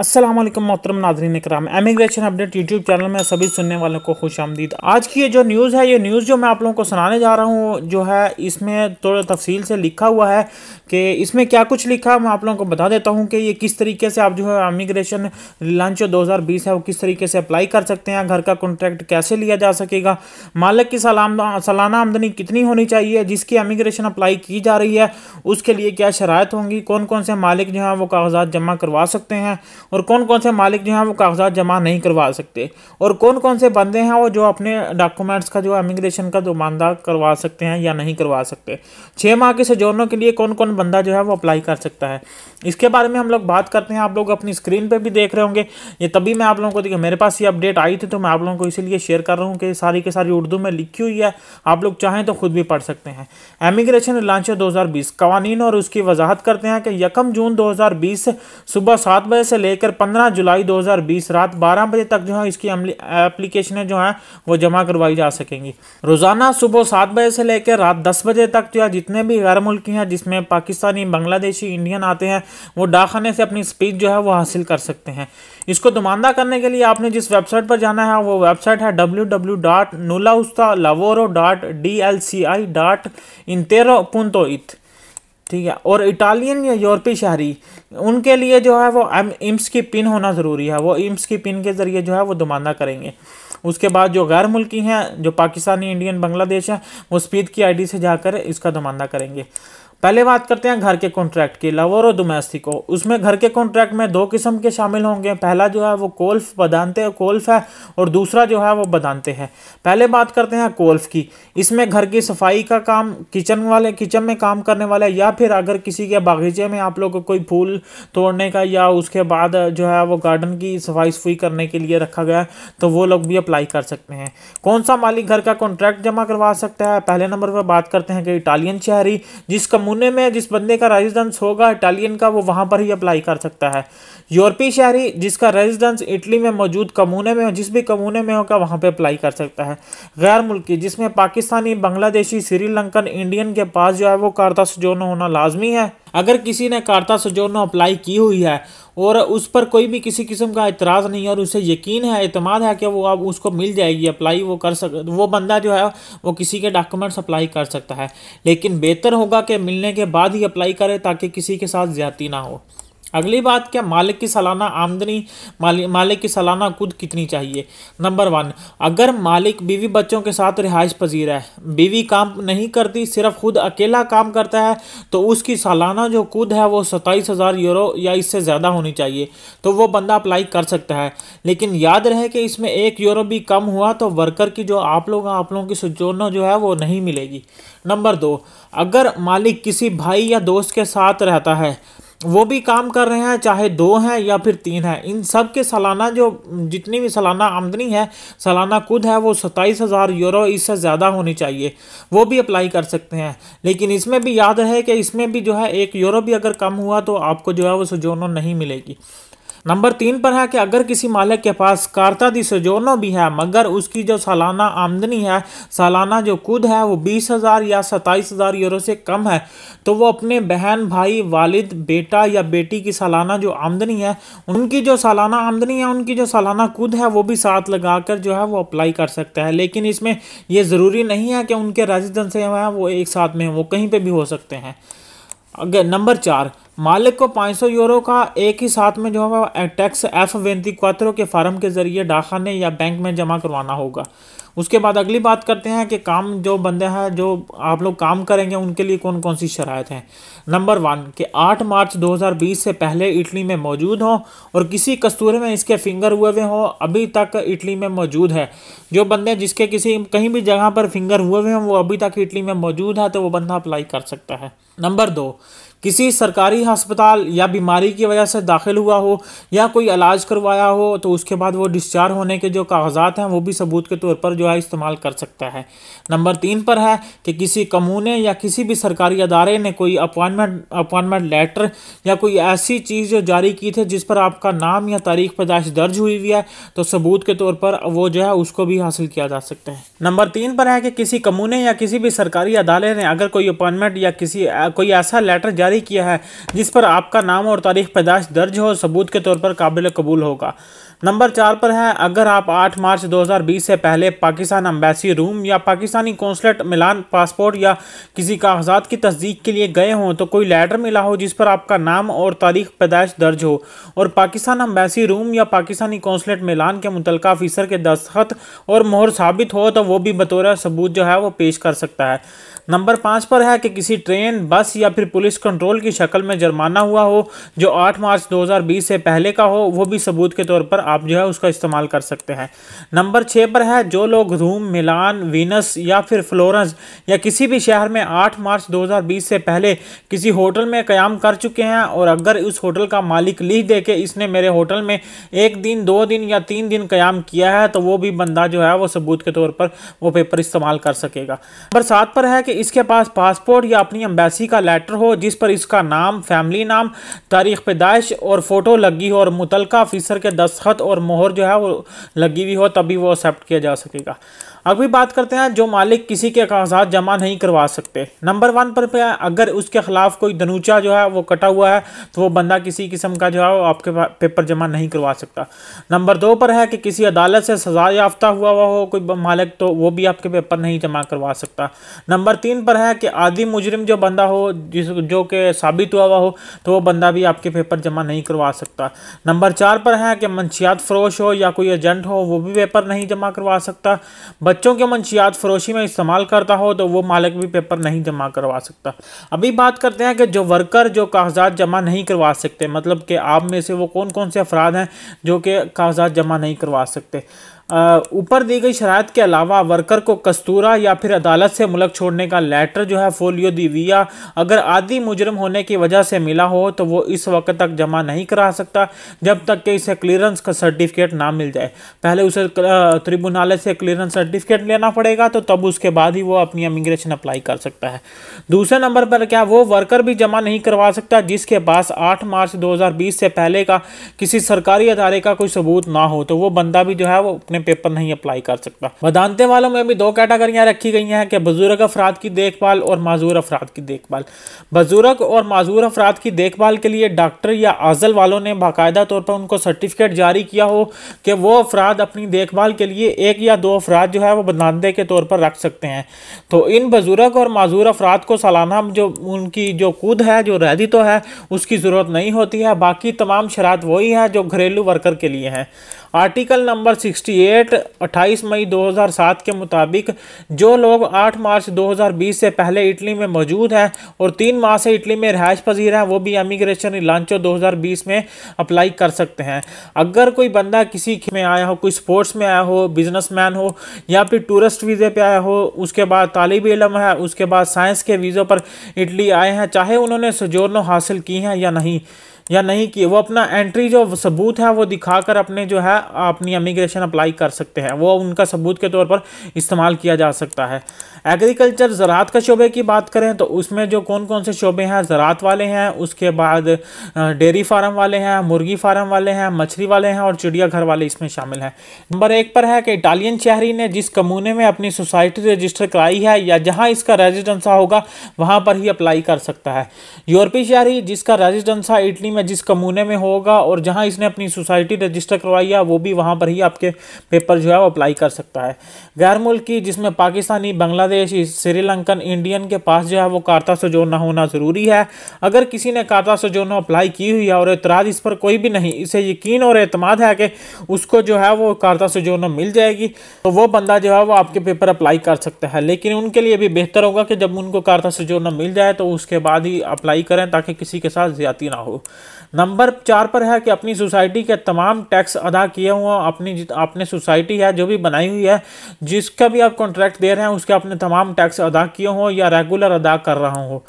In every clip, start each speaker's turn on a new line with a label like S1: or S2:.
S1: असलम मोहतरम नाजरीन कराम एमिग्रेशन अपडेट यूट्यूब चैनल में सभी सुनने वालों को खुश आमदीद आज की ये जो न्यूज़ है ये न्यूज़ जो मैं आप लोगों को सुनाने जा रहा हूँ जो है इसमें थोड़ा तफसील से लिखा हुआ है कि इसमें क्या कुछ लिखा मैं आप लोगों को बता देता हूँ कि ये किस तरीके से आप जो है एमिग्रेशन लंच दो है वो किस तरीके से अप्लाई कर सकते हैं घर का कॉन्ट्रैक्ट कैसे लिया जा सकेगा मालिक की सलाम सालाना आमदनी कितनी होनी चाहिए जिसकी एमिग्रेशन अप्लाई की जा रही है उसके लिए क्या शरात होंगी कौन कौन से मालिक जो हैं वो कागजात जमा करवा सकते हैं और कौन कौन से मालिक जो हैं वो कागजात जमा नहीं करवा सकते और कौन कौन से बंदे हैं वो जो अपने डॉक्यूमेंट्स का जो इमिग्रेशन का जो करवा सकते हैं या नहीं करवा सकते छः माह के सजोनों के लिए कौन कौन बंदा जो है वो अप्लाई कर सकता है इसके बारे में हम लोग बात करते हैं आप लोग अपनी स्क्रीन पर भी देख रहे होंगे ये तभी मैं आप लोगों को देखिए मेरे पास ये अपडेट आई थी तो मैं आप लोगों को इसीलिए शेयर कर रहा हूँ कि सारी के सारी उर्दू में लिखी हुई है आप लोग चाहें तो खुद भी पढ़ सकते हैं दो हज़ार बीस कवानीन और उसकी वजाहत करते हैं कि यकम जून दो से सुबह सात बजे से लेकर लेकर 15 जुलाई 2020 रात 12 बजे तक जो है इसकी एप्लीकेशन जो है वो जमा करवाई जा सकेंगी रोज़ाना सुबह सात बजे से लेकर रात दस बजे तक जो है जितने भी गैर मुल्की हैं जिसमें पाकिस्तानी बांग्लादेशी इंडियन आते हैं वो डाकखाने से अपनी स्पीच जो है वो हासिल कर सकते हैं इसको दुमानदा करने के लिए आपने जिस वेबसाइट पर जाना है वो वेबसाइट है डब्ल्यू डब्ल्यू डॉट नूलाउस्ता लावोरो dot D L C I dot in पुंतो इत ठीक है और इटालियन या यूरोपीय शहरी उनके लिए जो है वो एम्स की पिन होना ज़रूरी है वो एम्स की पिन के ज़रिए जो है वो दुमाना करेंगे उसके बाद जो गैर मुल्की हैं जो पाकिस्तानी इंडियन बांग्लादेश हैं वो स्पीड की आईडी से जाकर इसका दुमाना करेंगे पहले बात करते हैं घर के कॉन्ट्रैक्ट की लवर और डोमेस्टिको उसमें घर के कॉन्ट्रैक्ट में दो किस्म के शामिल होंगे पहला जो है वो कोल्फ बदानते और कोल्फ है और दूसरा जो है वो बदानते हैं पहले बात करते हैं कोल्फ की इसमें घर की सफाई का काम किचन वाले किचन में काम करने वाले या फिर अगर किसी के बागीचे में आप लोग को कोई फूल तोड़ने का या उसके बाद जो है वो गार्डन की सफाई सफुई करने के लिए रखा गया है तो वो लोग भी अप्लाई कर सकते हैं कौन सा मालिक घर का कॉन्ट्रैक्ट जमा करवा सकता है पहले नंबर पर बात करते हैं कि इटालियन शहरी जिसका नमूने में जिस बंदे का रेजिडेंस होगा इटालियन का वो वहाँ पर ही अप्लाई कर सकता है यूरोपीय शहरी जिसका रेजिडेंस इटली में मौजूद कमूने में जिस भी कमूने में होगा वहाँ पर अप्लाई कर सकता है गैर मुल्की जिसमें पाकिस्तानी बांग्लादेशी श्रीलंकन इंडियन के पास जो है वो कारदास जोन होना लाजमी है अगर किसी ने कार्ता सजोनो अप्लाई की हुई है और उस पर कोई भी किसी किस्म का एतराज़ नहीं है और उसे यकीन है अतमाद है कि वो अब उसको मिल जाएगी अप्लाई वो कर सक वो बंदा जो है वो किसी के डॉक्यूमेंट्स अप्लाई कर सकता है लेकिन बेहतर होगा कि मिलने के बाद ही अप्लाई करे ताकि किसी के साथ ज्यादा ना हो अगली बात क्या मालिक की सालाना आमदनी मालिक मालिक की सालाना खुद कितनी चाहिए नंबर वन अगर मालिक बीवी बच्चों के साथ रिहाइश पजीर है बीवी काम नहीं करती सिर्फ खुद अकेला काम करता है तो उसकी सालाना जो खुद है वो सत्ताईस हज़ार यूरो या इससे ज़्यादा होनी चाहिए तो वो बंदा अप्लाई कर सकता है लेकिन याद रहे कि इसमें एक यूरो भी कम हुआ तो वर्कर की जो आप लोग आप लोगों की सुचोना जो है वो नहीं मिलेगी नंबर दो अगर मालिक किसी भाई या दोस्त के साथ रहता है वो भी काम कर रहे हैं चाहे दो हैं या फिर तीन हैं इन सब के सालाना जो जितनी भी सालाना आमदनी है सालाना खुद है वो सत्ताईस हज़ार यूरो इससे ज़्यादा होनी चाहिए वो भी अप्लाई कर सकते हैं लेकिन इसमें भी याद रहे कि इसमें भी जो है एक यूरो भी अगर कम हुआ तो आपको जो है वो सजोनो नहीं मिलेगी नंबर तीन पर है कि अगर किसी मालिक के पास कारता दी सजोनो भी है मगर उसकी जो सालाना आमदनी है सालाना जो खुद है वो बीस हज़ार या सत्ताईस हज़ार यूरो से कम है तो वो अपने बहन भाई वालिद बेटा या बेटी की सालाना जो आमदनी है उनकी जो सालाना आमदनी है उनकी जो सालाना खुद है वो भी साथ लगा कर जो है वो अप्लाई कर सकता है लेकिन इसमें यह ज़रूरी नहीं है कि उनके रेजिडेंस जो है वो एक साथ में वो कहीं पर भी हो सकते हैं अगर नंबर चार मालिक को 500 यूरो का एक ही साथ में जो है टैक्स एफ वेंती क्वात्रो के फार्म के ज़रिए डाकखाने या बैंक में जमा करवाना होगा उसके बाद अगली बात करते हैं कि काम जो बंदे हैं जो आप लोग काम करेंगे उनके लिए कौन कौन सी शरात हैं नंबर वन कि 8 मार्च 2020 से पहले इटली में मौजूद हों और किसी कस्तूरे में इसके फिंगर हुए हुए हों अभी तक इटली में मौजूद है जो बंदे जिसके किसी कहीं भी जगह पर फिंगर हुए हुए हों वो अभी तक इटली में मौजूद है तो वो बंदा अप्लाई कर सकता है नंबर दो किसी सरकारी अस्पताल या बीमारी की वजह से दाखिल हुआ हो या कोई इलाज करवाया हो तो उसके बाद वो डिस्चार्ज होने के जो कागजात हैं वो भी सबूत के तौर पर जो है इस्तेमाल कर सकता है नंबर तीन पर है कि किसी कमूने या किसी भी सरकारी अदारे ने कोई अपॉइंटमेंट अपॉइंटमेंट लेटर या कोई ऐसी चीज़ जो जारी की थी जिस पर आपका नाम या तारीख पैदाइश दर्ज हुई हुई है तो सबूत के तौर पर वो जो है उसको भी हासिल किया जा सकता है नंबर तीन पर है कि किसी कमूने या किसी भी सरकारी अदारे ने अगर कोई अपॉइंटमेंट या किसी कोई ऐसा लेटर जारी जारी किया है जिस पर आपका नाम और तारीख पैदाश दर्ज हो सबूत के तौर पर काबिल कबूल होगा नंबर चार पर है अगर आप 8 मार्च 2020 से पहले पाकिस्तान अम्बेसी रूम या पाकिस्तानी कौंसलेट मिलान पासपोर्ट या किसी कागजात की तस्दीक के लिए गए हों तो कोई लेटर मिला हो जिस पर आपका नाम और तारीख पैदाइश दर्ज हो और पाकिस्तान अम्बेसी रूम या पाकिस्तानी कौंसलेट मिलान के मुतल अफिसर के दस्तखत और मोहर साबित हो तो वो भी बतौर सबूत जो है वो पेश कर सकता है नंबर पाँच पर है कि किसी ट्रेन बस या फिर पुलिस कंट्रोल की शक्ल में जुर्माना हुआ हो जो आठ मार्च दो से पहले का हो वो भी सबूत के तौर पर आप जो है उसका इस्तेमाल कर सकते हैं नंबर छः पर है जो लोग रूम मिलान वीनस या फिर फ्लोरेंस या किसी भी शहर में 8 मार्च 2020 से पहले किसी होटल में क़्याम कर चुके हैं और अगर उस होटल का मालिक लिख दे के इसने मेरे होटल में एक दिन दो दिन या तीन दिन क़्याम किया है तो वो भी बंदा जो है वो सबूत के तौर पर वो पेपर इस्तेमाल कर सकेगा नंबर सात पर है कि इसके पास पासपोर्ट या अपनी अम्बेसी का लेटर हो जिस पर इसका नाम फैमिली नाम तारीख पैदाइश और फ़ोटो लगी हो और मुतलका अफसर के दस्तखत और मोहर जो है वो लगी हुई हो तभी वो एक्सेप्ट किया जा सकेगा अभी बात करते हैं जो मालिक किसी के कागजात जमा नहीं करवा सकते नंबर वन पर पे अगर उसके ख़िलाफ़ कोई धनुचा जो है वो कटा हुआ है तो वो बंदा किसी किस्म का जो है वो आपके पेपर जमा नहीं करवा सकता नंबर दो पर है कि किसी अदालत से सज़ा याफ्ता हुआ हुआ हो कोई मालिक तो वो भी आपके पेपर नहीं जमा करवा सकता नंबर तीन पर है कि आदि मुजरिम जो बंदा हो जिस जो कि साबित हुआ हुआ हो तो वो बंदा भी आपके पेपर जमा नहीं करवा सकता नंबर चार पर है कि मंशियात फरोश हो या कोई एजेंट हो वो भी पेपर नहीं जमा करवा सकता बच बच्चों के मंशियात फरोशी में इस्तेमाल करता हो तो वो मालिक भी पेपर नहीं जमा करवा सकता अभी बात करते हैं कि जो वर्कर जो कागजात जमा नहीं करवा सकते मतलब कि आप में से वो कौन कौन से अफराद हैं जो कि कागजात जमा नहीं करवा सकते ऊपर दी गई शरात के अलावा वर्कर को कस्तूरा या फिर अदालत से मुलक छोड़ने का लेटर जो है फोलियो दिविया अगर आदि मुजरम होने की वजह से मिला हो तो वो इस वक्त तक जमा नहीं करा सकता जब तक कि इसे क्लियरेंस का सर्टिफिकेट ना मिल जाए पहले उसे ट्रिब्यूनाले से क्लियरेंस सर्टिफिकेट लेना पड़ेगा तो तब उसके बाद ही वो अपनी इमिग्रेशन अप्लाई कर सकता है दूसरे नंबर पर क्या वो वर्कर भी जमा नहीं करवा सकता जिसके पास आठ मार्च दो से पहले का किसी सरकारी अदारे का कोई सबूत ना हो तो वो बंदा भी जो है वो अपने अपने पेपर नहीं अप्लाई कर सकता बदानते वालों में भी दो कैटेगरियाँ रखी गई हैं कि बुजुर्ग अफराद की देखभाल और माजूर अफराद की देखभाल बुजुर्ग और माजूर अफराद की देखभाल के लिए डॉक्टर या आजल वालों ने बाकायदा तौर पर उनको सर्टिफिकेट जारी किया हो कि वो अफराद अपनी देखभाल के लिए एक या दो अफराद जो है वो बदानते के तौर पर रख सकते हैं तो इन बुजुर्ग और माजूर अफराद को सालाना जो उनकी जो कूद है जो रहदी तो है उसकी ज़रूरत नहीं होती है बाकी तमाम शरात वही है जो घरेलू वर्कर के लिए हैं आर्टिकल नंबर 68 28 मई 2007 के मुताबिक जो लोग 8 मार्च 2020 से पहले इटली में मौजूद हैं और तीन माह से इटली में रहायश पजीर हैं वो भी इमिग्रेशन लांचो 2020 में अप्लाई कर सकते हैं अगर कोई बंदा किसी में आया हो कोई स्पोर्ट्स में आया हो बिजनेसमैन हो या फिर टूरिस्ट वीज़े पर आया हो उसके बाद तालब इलम है उसके बाद साइंस के वीज़ों पर इटली आए हैं चाहे उन्होंने सजोरनों हासिल की हैं या नहीं या नहीं कि वो अपना एंट्री जो सबूत है वो दिखाकर अपने जो है अपनी इमिग्रेशन अप्लाई कर सकते हैं वो उनका सबूत के तौर पर इस्तेमाल किया जा सकता है एग्रीकल्चर ज़रात का शोबे की बात करें तो उसमें जो कौन कौन से शोबे हैं ज़रात वाले हैं उसके बाद डेयरी फार्म वाले हैं मुर्गी फार्म वाले हैं मछली वाले हैं और चिड़ियाघर वाले इसमें शामिल हैं नंबर एक पर है कि इटालियन शहरी ने जिस कमूने में अपनी सोसाइटी रजिस्टर कराई है या जहाँ इसका रेजिडेंसा होगा वहाँ पर ही अप्लाई कर सकता है यूरोपीय शहरी जिसका रेजिडेंसा इटली में जिस कमूने में होगा और जहाँ इसने अपनी सोसाइटी रजिस्टर करवाई है वो भी वहाँ पर ही आपके पेपर जो है वो अप्लाई कर सकता है गैर मुल्की जिसमें पाकिस्तानी बांग्लादेश श्रीलंकन इंडियन के पास जो है वो कार्ता सजोना होना ज़रूरी है अगर किसी ने कार्ता सजोना अप्लाई की हुई है और एतराज़ इस पर कोई भी नहीं इसे यकीन और अतमाद है कि उसको जो है वो कार्ता सजोना मिल जाएगी तो वो बंदा जो है वो आपके पेपर अप्लाई कर सकता है लेकिन उनके लिए भी बेहतर होगा कि जब उनको कार्ता सजोना मिल जाए तो उसके बाद ही अप्लाई करें ताकि किसी के साथ ज़्यादा ना हो नंबर चार पर है कि अपनी सोसाइटी के तमाम टैक्स अदा किए हुए हैं अपनी आपने सोसाइटी है जो भी बनाई हुई है जिसका भी आप कॉन्ट्रैक्ट दे रहे हैं उसके आपने तमाम टैक्स अदा किए हों या रेगुलर अदा कर रहा हो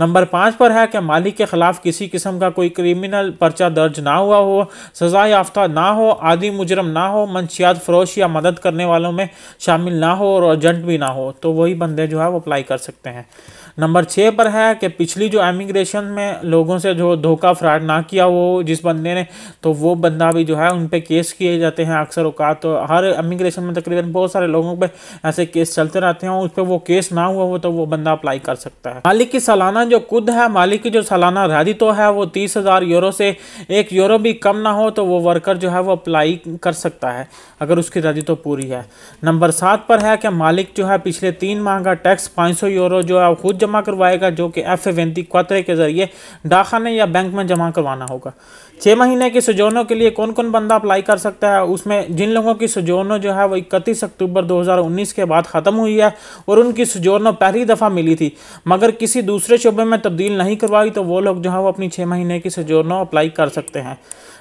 S1: नंबर पाँच पर है कि मालिक के ख़िलाफ़ किसी किस्म का कोई क्रिमिनल पर्चा दर्ज ना हुआ हो सज़ा याफ्ता ना हो आदि मुजरम ना हो मंशियात फरोश या मदद करने वालों में शामिल ना हो और एजेंट भी ना हो तो वही बंदे जो है वो अप्लाई कर सकते हैं नंबर छः पर है कि पिछली जो एमिग्रेशन में लोगों से जो धोखा फ्रॉड ना किया वो जिस बंदे ने तो वो बंदा भी जो है उन पर केस किए जाते हैं अक्सर अवकात तो हर इमिग्रेशन में तकरीबन बहुत सारे लोगों पर ऐसे केस चलते रहते हैं उस पर वो केस ना हुआ हो तो वो बंदा अप्लाई कर सकता है मालिक की सालाना जो खुद है मालिक की जो सालाना राजित तो है वो तीस हज़ार यूरो से एक यूरो भी कम ना हो तो वो वर्कर जो है वो अप्लाई कर सकता है अगर उसकी रदी तो पूरी है नंबर सात पर है कि मालिक जो है पिछले तीन माह का टैक्स पाँच यूरो जो है खुद जमा करवाएगा जो कि एफ ए वेंती क्वातरे के जरिए डाखाने या बैंक में जमा करवाना होगा छः महीने के सजोनों के लिए कौन कौन बंदा अप्लाई कर सकता है उसमें जिन लोगों की सजोनों जो है वो इकतीस अक्टूबर 2019 के बाद ख़त्म हुई है और उनकी सजोनों पहली दफ़ा मिली थी मगर किसी दूसरे शोबे में तब्दील नहीं करवाई तो वो लोग जो है वो अपनी छः महीने की सजोनों अप्लाई कर सकते हैं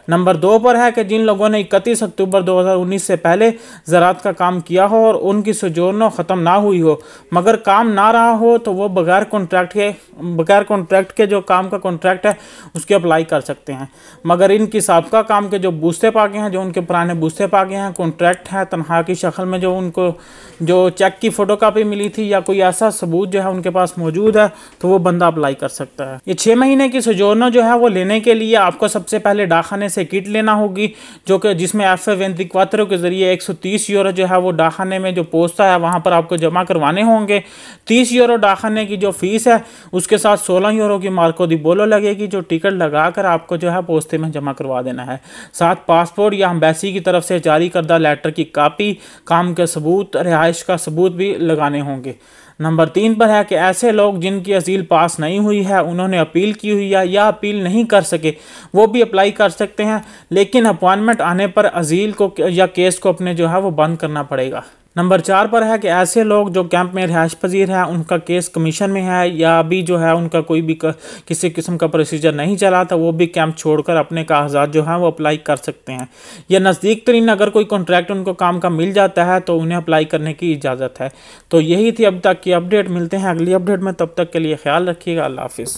S1: नंबर दो पर है कि जिन लोगों ने इकतीस अक्टूबर 2019 से पहले ज़रात का काम किया हो और उनकी सुजोनों ख़त्म ना हुई हो मगर काम ना रहा हो तो वो बगैर कॉन्ट्रैक्ट के बगैर कॉन्ट्रैक्ट के जो काम का कॉन्ट्रैक्ट है उसकी अप्लाई कर सकते हैं मगर इनकी सबका काम के जो बूस्ते पागे हैं जो उनके पुराने बूस्ते पागे हैं कॉन्ट्रैक्ट हैं तनख्वाह की शक्ल में जो उनको जो चेक की कापी मिली थी या कोई ऐसा सबूत जो है उनके पास मौजूद है तो वो बंदा अप्लाई कर सकता है ये छः महीने की सुजोनों जो है वो लेने के लिए आपको सबसे पहले डाखाने से किट लेना होगी जो कि जिसमें एफ एफ एंतिक्वात्रो के ज़रिए 130 यूरो जो है वो डाखाने में जो पोस्ता है वहाँ पर आपको जमा करवाने होंगे 30 यूरो डाखाने की जो फ़ीस है उसके साथ 16 यूरो की मार्को दी बोलो लगेगी जो टिकट लगा आपको जो है पोस्ते में जमा करवा देना है साथ पासपोर्ट या अम्बेसी की तरफ से जारी करदा लेटर की कापी काम के सबूत रिहाइश का सबूत भी लगाने होंगे नंबर तीन पर है कि ऐसे लोग जिनकी अजील पास नहीं हुई है उन्होंने अपील की हुई है या अपील नहीं कर सके वो भी अप्लाई कर सकते हैं लेकिन अपॉइंटमेंट आने पर अजील को या केस को अपने जो है वो बंद करना पड़ेगा नंबर चार पर है कि ऐसे लोग जो कैंप में रिहाइश पजीर है उनका केस कमीशन में है या अभी जो है उनका कोई भी किसी किस्म का प्रोसीजर नहीं चला था तो वो भी कैंप छोड़कर अपने कागजात जो हैं वो अप्लाई कर सकते हैं या नज़दीक तरीन अगर कोई कॉन्ट्रैक्ट उनको काम का मिल जाता है तो उन्हें अप्लाई करने की इजाज़त है तो यही थी अब तक की अपडेट मिलते हैं अगली अपडेट में तब तक के लिए ख्याल रखिएगा अल्लाह हाफिज़